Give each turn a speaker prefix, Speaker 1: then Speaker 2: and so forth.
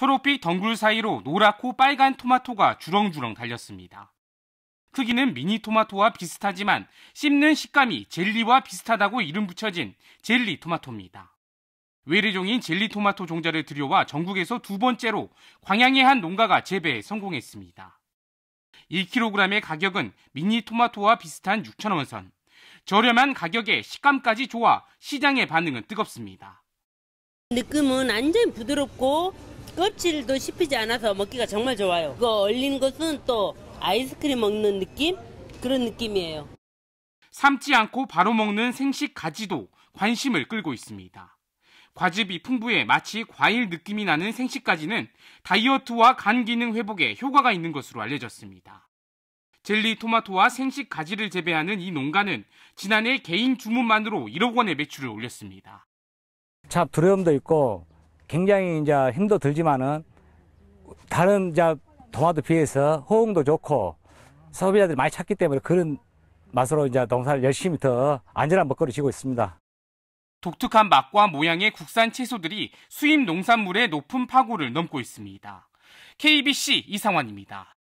Speaker 1: 초록빛 덩굴 사이로 노랗고 빨간 토마토가 주렁주렁 달렸습니다. 크기는 미니 토마토와 비슷하지만 씹는 식감이 젤리와 비슷하다고 이름 붙여진 젤리 토마토입니다. 외래종인 젤리 토마토 종자를 들여와 전국에서 두 번째로 광양의 한 농가가 재배에 성공했습니다. 1kg의 가격은 미니 토마토와 비슷한 6,000원 선. 저렴한 가격에 식감까지 좋아 시장의 반응은 뜨겁습니다.
Speaker 2: 느낌은 완전 부드럽고 껍질도 씹히지 않아서 먹기가 정말 좋아요. 그거 얼린 것은 또 아이스크림 먹는 느낌? 그런 느낌이에요.
Speaker 1: 삶지 않고 바로 먹는 생식 가지도 관심을 끌고 있습니다. 과즙이 풍부해 마치 과일 느낌이 나는 생식가지는 다이어트와 간 기능 회복에 효과가 있는 것으로 알려졌습니다. 젤리 토마토와 생식 가지를 재배하는 이 농가는 지난해 개인 주문만으로 1억 원의 매출을 올렸습니다.
Speaker 3: 자, 두려움도 있고 굉장히 이제 힘도 들지만은 다른 이제 도마도 비해서 호응도 좋고 소비자들이 많이 찾기 때문에 그런 맛으로 이제 농사를 열심히 더 안전한 먹거리 지고 있습니다.
Speaker 1: 독특한 맛과 모양의 국산 채소들이 수입 농산물의 높은 파고를 넘고 있습니다. KBC 이상환입니다.